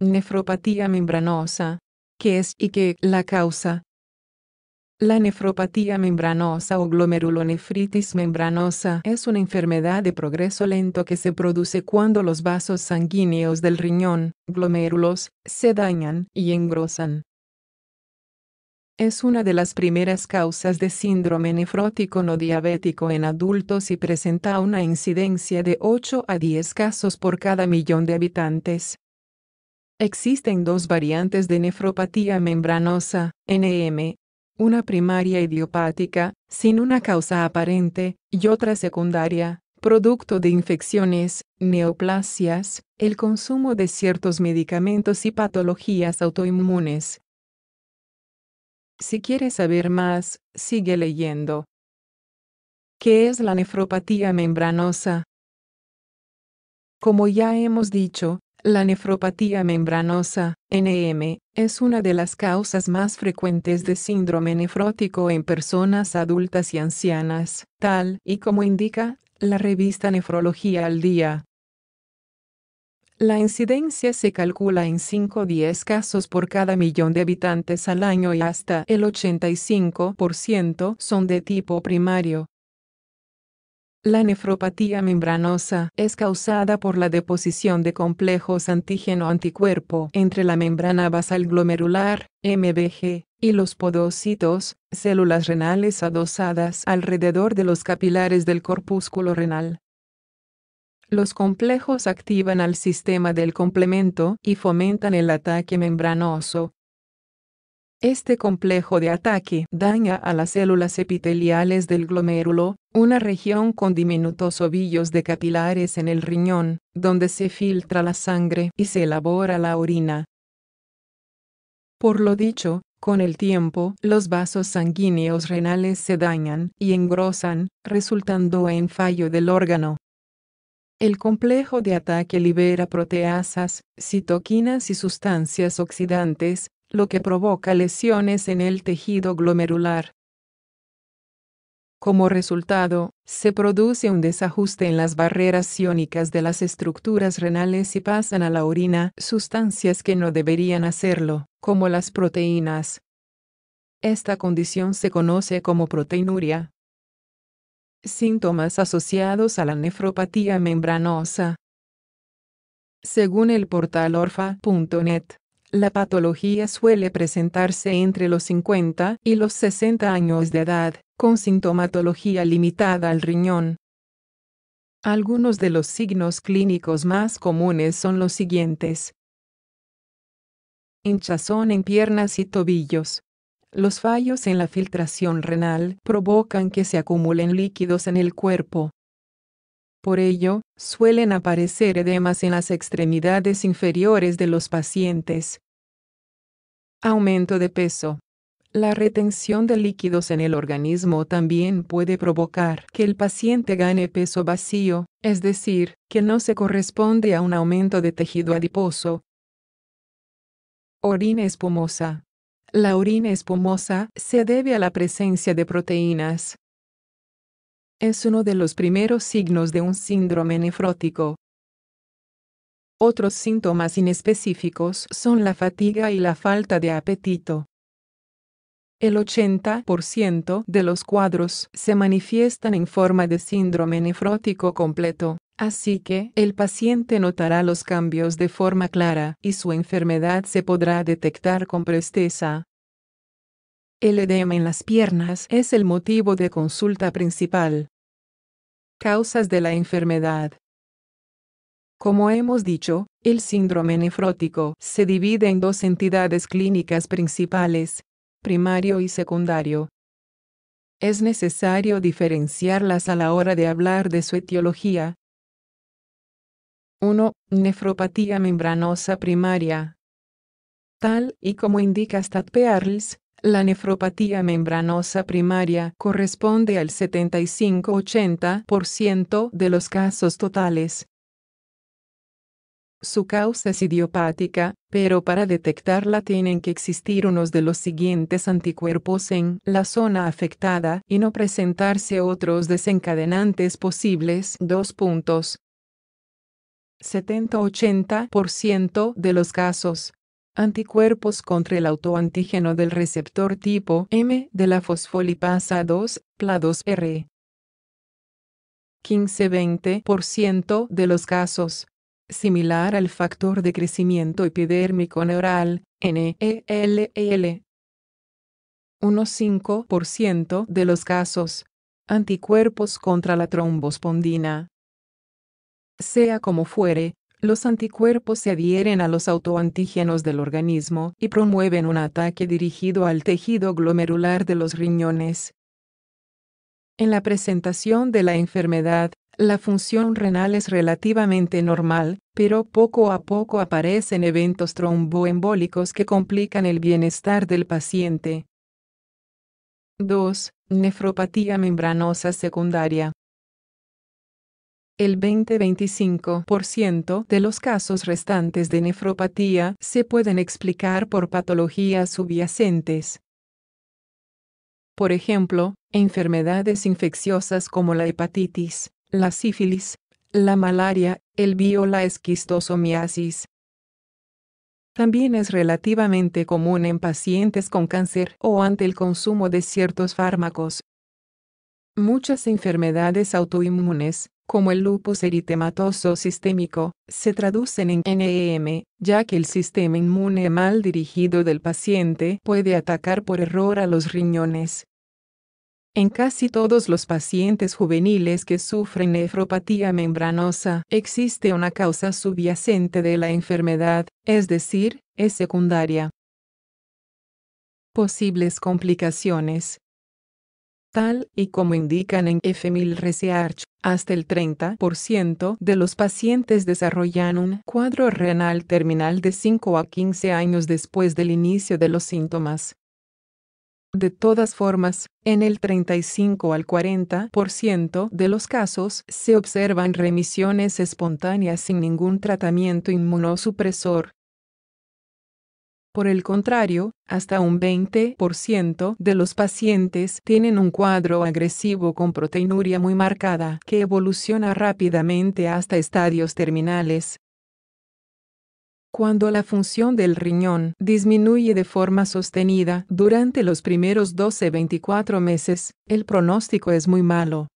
Nefropatía membranosa. ¿Qué es y qué la causa? La nefropatía membranosa o glomerulonefritis membranosa es una enfermedad de progreso lento que se produce cuando los vasos sanguíneos del riñón, glomérulos, se dañan y engrosan. Es una de las primeras causas de síndrome nefrótico no diabético en adultos y presenta una incidencia de 8 a 10 casos por cada millón de habitantes. Existen dos variantes de nefropatía membranosa, NM, una primaria idiopática, sin una causa aparente, y otra secundaria, producto de infecciones, neoplasias, el consumo de ciertos medicamentos y patologías autoinmunes. Si quieres saber más, sigue leyendo. ¿Qué es la nefropatía membranosa? Como ya hemos dicho, la nefropatía membranosa, NM, es una de las causas más frecuentes de síndrome nefrótico en personas adultas y ancianas, tal y como indica la revista Nefrología al Día. La incidencia se calcula en 5-10 casos por cada millón de habitantes al año y hasta el 85% son de tipo primario. La nefropatía membranosa es causada por la deposición de complejos antígeno-anticuerpo entre la membrana basal glomerular, MBG, y los podocitos, células renales adosadas alrededor de los capilares del corpúsculo renal. Los complejos activan al sistema del complemento y fomentan el ataque membranoso. Este complejo de ataque daña a las células epiteliales del glomérulo, una región con diminutos ovillos de capilares en el riñón, donde se filtra la sangre y se elabora la orina. Por lo dicho, con el tiempo, los vasos sanguíneos renales se dañan y engrosan, resultando en fallo del órgano. El complejo de ataque libera proteasas, citoquinas y sustancias oxidantes, lo que provoca lesiones en el tejido glomerular. Como resultado, se produce un desajuste en las barreras iónicas de las estructuras renales y pasan a la orina sustancias que no deberían hacerlo, como las proteínas. Esta condición se conoce como proteinuria. Síntomas asociados a la nefropatía membranosa. Según el portal orfa.net, la patología suele presentarse entre los 50 y los 60 años de edad, con sintomatología limitada al riñón. Algunos de los signos clínicos más comunes son los siguientes. Hinchazón en piernas y tobillos, los fallos en la filtración renal provocan que se acumulen líquidos en el cuerpo. Por ello, suelen aparecer edemas en las extremidades inferiores de los pacientes. Aumento de peso. La retención de líquidos en el organismo también puede provocar que el paciente gane peso vacío, es decir, que no se corresponde a un aumento de tejido adiposo. Orina espumosa. La orina espumosa se debe a la presencia de proteínas. Es uno de los primeros signos de un síndrome nefrótico. Otros síntomas inespecíficos son la fatiga y la falta de apetito. El 80% de los cuadros se manifiestan en forma de síndrome nefrótico completo. Así que el paciente notará los cambios de forma clara y su enfermedad se podrá detectar con presteza. El edema en las piernas es el motivo de consulta principal. Causas de la enfermedad. Como hemos dicho, el síndrome nefrótico se divide en dos entidades clínicas principales, primario y secundario. Es necesario diferenciarlas a la hora de hablar de su etiología, 1. Nefropatía membranosa primaria. Tal y como indica Pearls, la nefropatía membranosa primaria corresponde al 75-80% de los casos totales. Su causa es idiopática, pero para detectarla tienen que existir unos de los siguientes anticuerpos en la zona afectada y no presentarse otros desencadenantes posibles. Dos puntos. 70-80% de los casos. Anticuerpos contra el autoantígeno del receptor tipo M de la fosfolipasa 2, PLA2R. 15-20% de los casos. Similar al factor de crecimiento epidérmico neural, NELL. 1-5% e de los casos. Anticuerpos contra la trombospondina, sea como fuere, los anticuerpos se adhieren a los autoantígenos del organismo y promueven un ataque dirigido al tejido glomerular de los riñones. En la presentación de la enfermedad, la función renal es relativamente normal, pero poco a poco aparecen eventos tromboembólicos que complican el bienestar del paciente. 2. Nefropatía membranosa secundaria. El 20-25% de los casos restantes de nefropatía se pueden explicar por patologías subyacentes. Por ejemplo, enfermedades infecciosas como la hepatitis, la sífilis, la malaria, el la esquistosomiasis. También es relativamente común en pacientes con cáncer o ante el consumo de ciertos fármacos. Muchas enfermedades autoinmunes, como el lupus eritematoso sistémico, se traducen en NEM, ya que el sistema inmune mal dirigido del paciente puede atacar por error a los riñones. En casi todos los pacientes juveniles que sufren nefropatía membranosa, existe una causa subyacente de la enfermedad, es decir, es secundaria. Posibles complicaciones tal y como indican en FMIL Research, hasta el 30% de los pacientes desarrollan un cuadro renal terminal de 5 a 15 años después del inicio de los síntomas. De todas formas, en el 35 al 40% de los casos se observan remisiones espontáneas sin ningún tratamiento inmunosupresor, por el contrario, hasta un 20% de los pacientes tienen un cuadro agresivo con proteinuria muy marcada que evoluciona rápidamente hasta estadios terminales. Cuando la función del riñón disminuye de forma sostenida durante los primeros 12-24 meses, el pronóstico es muy malo.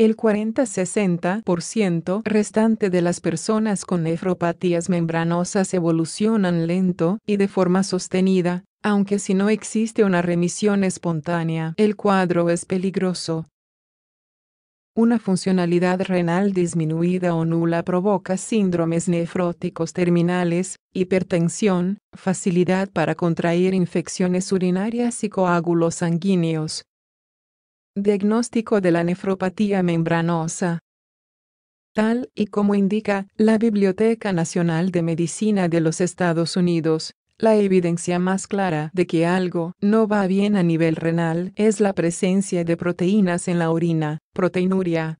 El 40-60% restante de las personas con nefropatías membranosas evolucionan lento y de forma sostenida, aunque si no existe una remisión espontánea, el cuadro es peligroso. Una funcionalidad renal disminuida o nula provoca síndromes nefróticos terminales, hipertensión, facilidad para contraer infecciones urinarias y coágulos sanguíneos, Diagnóstico de la nefropatía membranosa. Tal y como indica la Biblioteca Nacional de Medicina de los Estados Unidos, la evidencia más clara de que algo no va bien a nivel renal es la presencia de proteínas en la orina, proteinuria.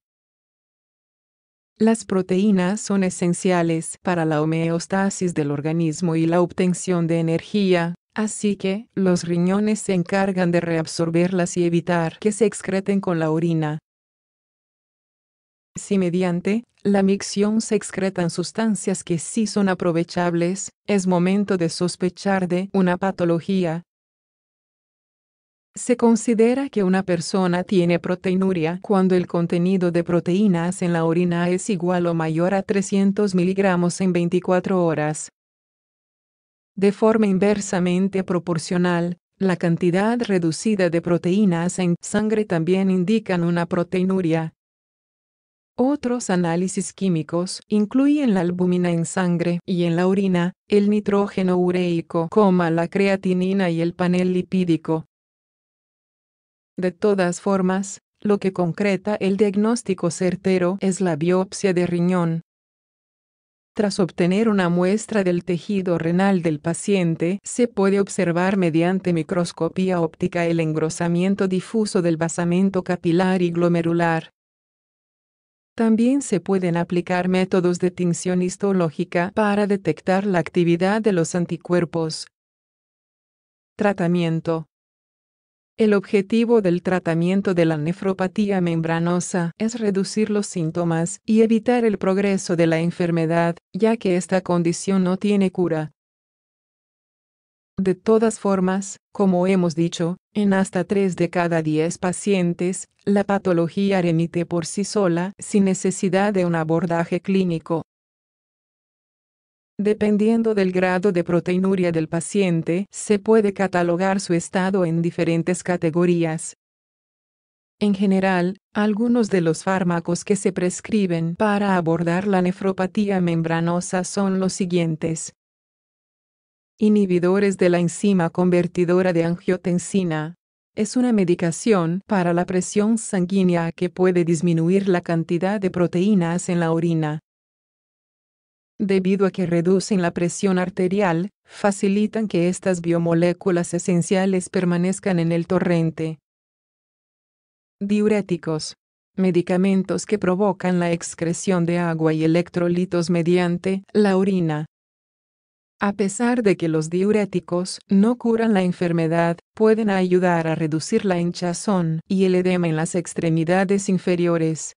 Las proteínas son esenciales para la homeostasis del organismo y la obtención de energía, Así que, los riñones se encargan de reabsorberlas y evitar que se excreten con la orina. Si mediante la micción se excretan sustancias que sí son aprovechables, es momento de sospechar de una patología. Se considera que una persona tiene proteinuria cuando el contenido de proteínas en la orina es igual o mayor a 300 miligramos en 24 horas de forma inversamente proporcional, la cantidad reducida de proteínas en sangre también indican una proteinuria. Otros análisis químicos incluyen la albúmina en sangre y en la orina, el nitrógeno ureico, la creatinina y el panel lipídico. De todas formas, lo que concreta el diagnóstico certero es la biopsia de riñón, tras obtener una muestra del tejido renal del paciente, se puede observar mediante microscopía óptica el engrosamiento difuso del basamento capilar y glomerular. También se pueden aplicar métodos de tinción histológica para detectar la actividad de los anticuerpos. Tratamiento. El objetivo del tratamiento de la nefropatía membranosa es reducir los síntomas y evitar el progreso de la enfermedad, ya que esta condición no tiene cura. De todas formas, como hemos dicho, en hasta 3 de cada 10 pacientes, la patología remite por sí sola sin necesidad de un abordaje clínico. Dependiendo del grado de proteinuria del paciente, se puede catalogar su estado en diferentes categorías. En general, algunos de los fármacos que se prescriben para abordar la nefropatía membranosa son los siguientes. Inhibidores de la enzima convertidora de angiotensina. Es una medicación para la presión sanguínea que puede disminuir la cantidad de proteínas en la orina debido a que reducen la presión arterial, facilitan que estas biomoléculas esenciales permanezcan en el torrente. Diuréticos. Medicamentos que provocan la excreción de agua y electrolitos mediante la orina. A pesar de que los diuréticos no curan la enfermedad, pueden ayudar a reducir la hinchazón y el edema en las extremidades inferiores.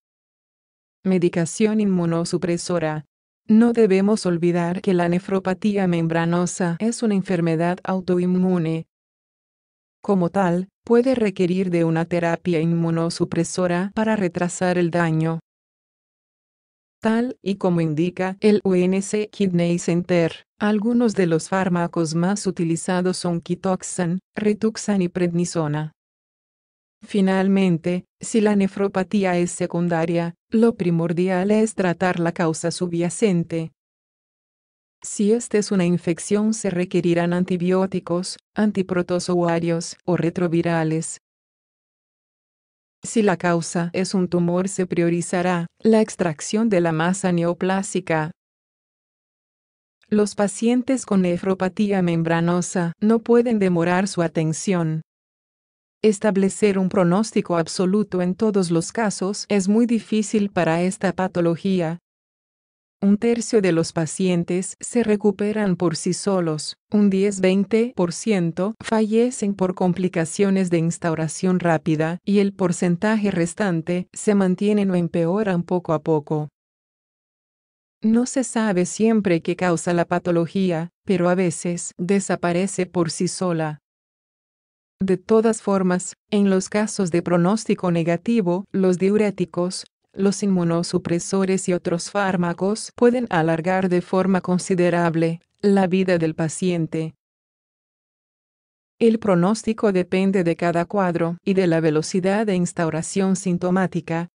Medicación inmunosupresora. No debemos olvidar que la nefropatía membranosa es una enfermedad autoinmune. Como tal, puede requerir de una terapia inmunosupresora para retrasar el daño. Tal y como indica el UNC Kidney Center, algunos de los fármacos más utilizados son Kitoxan, rituxan y prednisona. Finalmente, si la nefropatía es secundaria, lo primordial es tratar la causa subyacente. Si esta es una infección se requerirán antibióticos, antiprotozoarios o retrovirales. Si la causa es un tumor se priorizará la extracción de la masa neoplásica. Los pacientes con nefropatía membranosa no pueden demorar su atención Establecer un pronóstico absoluto en todos los casos es muy difícil para esta patología. Un tercio de los pacientes se recuperan por sí solos, un 10-20% fallecen por complicaciones de instauración rápida y el porcentaje restante se mantienen o empeoran poco a poco. No se sabe siempre qué causa la patología, pero a veces desaparece por sí sola. De todas formas, en los casos de pronóstico negativo, los diuréticos, los inmunosupresores y otros fármacos pueden alargar de forma considerable la vida del paciente. El pronóstico depende de cada cuadro y de la velocidad de instauración sintomática,